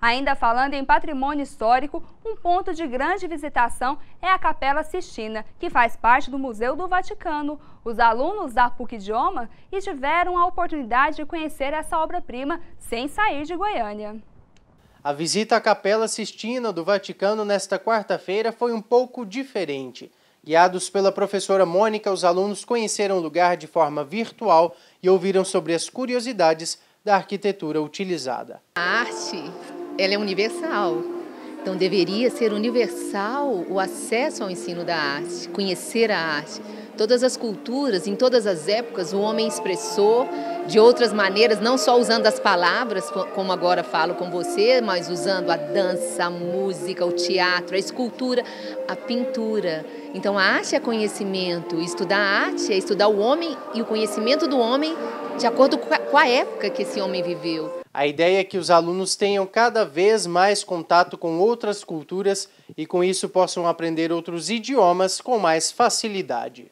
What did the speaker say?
Ainda falando em patrimônio histórico, um ponto de grande visitação é a Capela Sistina, que faz parte do Museu do Vaticano. Os alunos da PUC Idioma tiveram a oportunidade de conhecer essa obra-prima sem sair de Goiânia. A visita à Capela Sistina do Vaticano nesta quarta-feira foi um pouco diferente. Guiados pela professora Mônica, os alunos conheceram o lugar de forma virtual e ouviram sobre as curiosidades da arquitetura utilizada. A arte ela é universal. Então deveria ser universal o acesso ao ensino da arte, conhecer a arte. Todas as culturas, em todas as épocas, o homem expressou de outras maneiras, não só usando as palavras, como agora falo com você, mas usando a dança, a música, o teatro, a escultura, a pintura. Então a arte é conhecimento, estudar a arte é estudar o homem e o conhecimento do homem de acordo com a época que esse homem viveu. A ideia é que os alunos tenham cada vez mais contato com outras culturas e, com isso, possam aprender outros idiomas com mais facilidade.